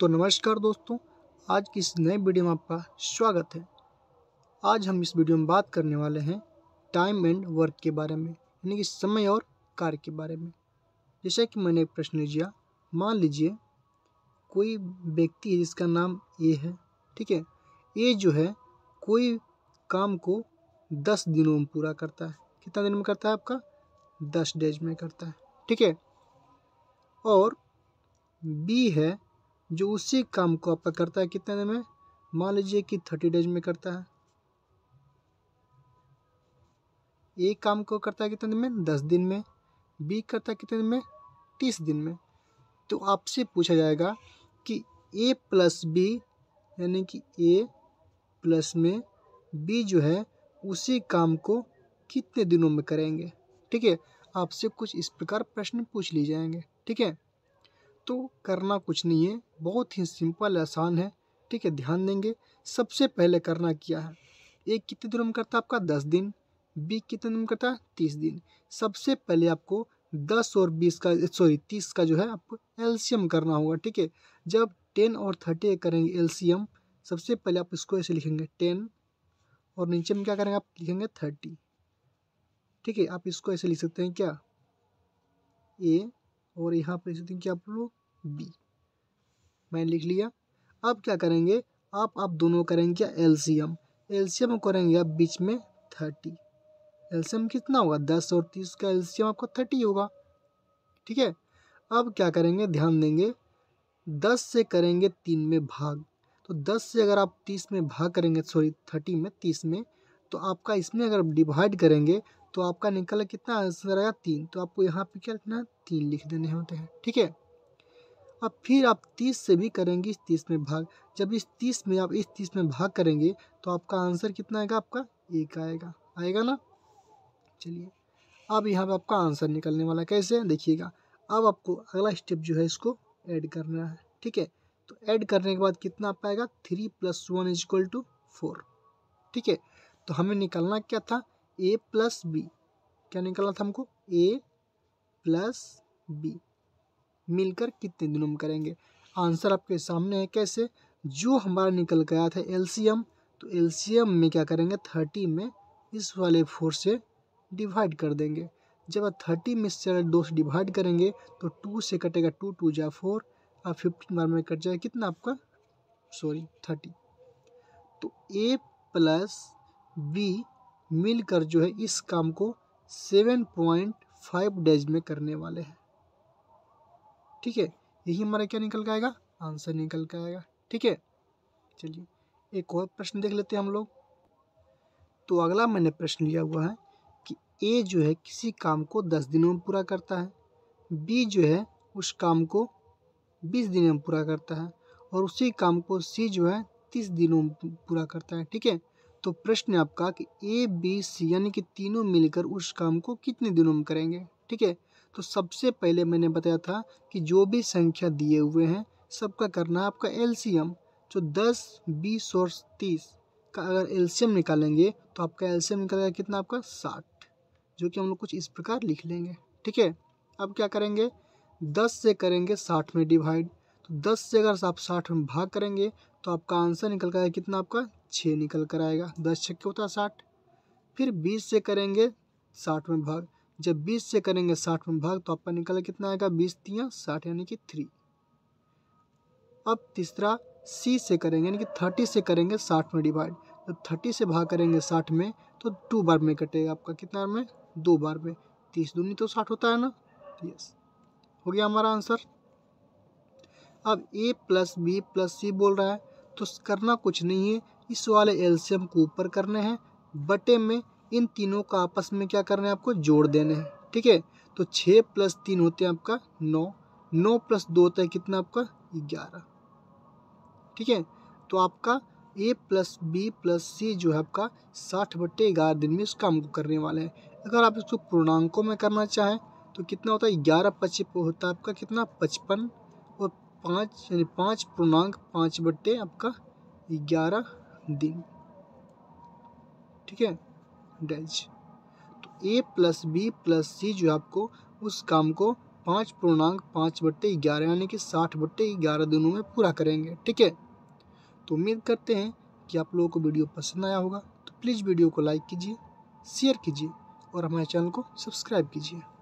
तो नमस्कार दोस्तों आज की इस नए वीडियो में आपका स्वागत है आज हम इस वीडियो में बात करने वाले हैं टाइम एंड वर्क के बारे में यानी कि समय और कार्य के बारे में जैसे कि मैंने एक प्रश्न लिया मान लीजिए कोई व्यक्ति जिसका नाम ए है ठीक है ए जो है कोई काम को दस दिनों में पूरा करता है कितना दिन में करता है आपका दस डेज में करता है ठीक है और बी है जो उसी काम को आपका करता है कितने दिन में मान लीजिए कि थर्टी डेज में करता है ए काम को करता है कितने दिन में दस दिन में बी करता है कितने दिन में तीस दिन में तो आपसे पूछा जाएगा कि ए प्लस बी यानी कि ए प्लस में बी जो है उसी काम को कितने दिनों में करेंगे ठीक है आपसे कुछ इस प्रकार प्रश्न पूछ लिए जाएंगे ठीक है तो करना कुछ नहीं है बहुत ही सिंपल आसान है ठीक है ध्यान देंगे सबसे पहले करना क्या है ए कितने दिन में करता है आपका दस दिन बी कितने दिन में करता है तीस दिन सबसे पहले आपको दस और बीस का सॉरी तीस का जो है आपको एलसीएम करना होगा ठीक है जब टेन और थर्टी करेंगे एलसीएम सबसे पहले आप इसको ऐसे लिखेंगे टेन और नीचे में क्या करेंगे आप लिखेंगे थर्टी ठीक है आप इसको ऐसे लिख सकते हैं क्या ए और यहाँ पर लिख देंगे आप लोग बी मैंने लिख लिया अब क्या करेंगे आप आप दोनों करेंगे एलसीएम एलसीएम करेंगे आप बीच में थर्टी एलसीएम कितना होगा दस और तीस का एलसीएम आपका थर्टी होगा ठीक है अब क्या करेंगे ध्यान देंगे दस से करेंगे तीन में भाग तो दस से अगर आप तीस में भाग करेंगे सॉरी थर्टी में तीस में तो आपका इसमें अगर डिवाइड करेंगे तो आपका निकल कितना आंसर आएगा तीन तो आपको यहाँ पे क्या लिखना तीन लिख देने होते हैं ठीक है अब फिर आप तीस से भी करेंगे इस तीस में भाग जब इस तीस में आप इस तीस में भाग करेंगे तो आपका आंसर कितना आएगा आपका एक आएगा आएगा ना चलिए अब यहाँ पे आपका आंसर निकलने वाला कैसे देखिएगा अब आपको अगला स्टेप जो है इसको ऐड करना है ठीक है तो ऐड करने के बाद कितना पाएगा three plus one is equal to four ठीक है तो हमें निकलना क्या था ए प्लस बी क्या निकला था हमको ए प्लस बी मिलकर कितने दिनों में करेंगे आंसर आपके सामने है कैसे जो हमारा निकल गया था एलसीएम तो एलसीएम में क्या करेंगे थर्टी में इस वाले फोर से डिवाइड कर देंगे जब आप थर्टी में से दो से डिवाइड करेंगे तो टू से कटेगा टू टू जा फोर और फिफ्टीन बार में कट जाएगा कितना आपका सॉरी थर्टी तो ए प्लस बी मिलकर जो है इस काम को सेवन पॉइंट फाइव डेज में करने वाले हैं ठीक है यही हमारा क्या निकल आएगा आंसर निकल कर आएगा ठीक है चलिए एक और प्रश्न देख लेते हैं हम लोग तो अगला मैंने प्रश्न लिया हुआ है कि ए जो है किसी काम को दस दिनों में पूरा करता है बी जो है उस काम को बीस दिनों में पूरा करता है और उसी काम को सी जो है तीस दिनों में पूरा करता है ठीक है तो प्रश्न है आपका कि ए बी सी यानी कि तीनों मिलकर उस काम को कितने दिनों में करेंगे ठीक है तो सबसे पहले मैंने बताया था कि जो भी संख्या दिए हुए हैं सबका करना है आपका एलसीएम जो दस बीस और तीस का अगर एलसीएम निकालेंगे तो आपका एलसीएम निकलेगा कितना आपका साठ जो कि हम लोग कुछ इस प्रकार लिख लेंगे ठीक है अब क्या करेंगे दस से करेंगे साठ में डिवाइड तो दस से अगर आप साठ में भाग करेंगे तो आपका आंसर निकल कर आएगा कितना आपका छः निकल कर आएगा दस छक्के होता है साठ फिर बीस से करेंगे साठ में भाग जब बीस से करेंगे साठ में भाग तो आपका निकल कितना आएगा बीस तिया साठ यानी कि थ्री अब तीसरा सी से करेंगे यानी कि थर्टी से करेंगे साठ में डिवाइड जब थर्टी से भाग करेंगे साठ में तो टू बार में कटेगा आपका कितना में दो बार में तीस दूनी तो साठ होता है ना यस हो गया हमारा आंसर अब A plus B plus C बोल रहा है तो करना कुछ नहीं है इस वाले एल्शियम को ऊपर करने हैं बटे में इन तीनों का आपस में क्या करना है आपको जोड़ देने हैं ठीक है तो छः प्लस तीन होते हैं आपका नौ नौ प्लस दो होता है कितना आपका ग्यारह ठीक है तो आपका A plus B plus C जो है आपका साठ बटे ग्यारह दिन में इस काम को करने वाले हैं अगर आप इसको पूर्णांकों में करना चाहें तो कितना होता है ग्यारह पच्चीस होता है आपका कितना पचपन और पाँच यानी पाँच पूर्णांक पाँच बट्टे आपका ग्यारह दिन ठीक है डैज तो A plus B plus C जो आपको उस काम को पाँच पूर्णांक पाँच बट्टे ग्यारह यानी कि साठ बट्टे ग्यारह दिनों में पूरा करेंगे ठीक है तो उम्मीद करते हैं कि आप लोगों को वीडियो पसंद आया होगा तो प्लीज़ वीडियो को लाइक कीजिए शेयर कीजिए और हमारे चैनल को सब्सक्राइब कीजिए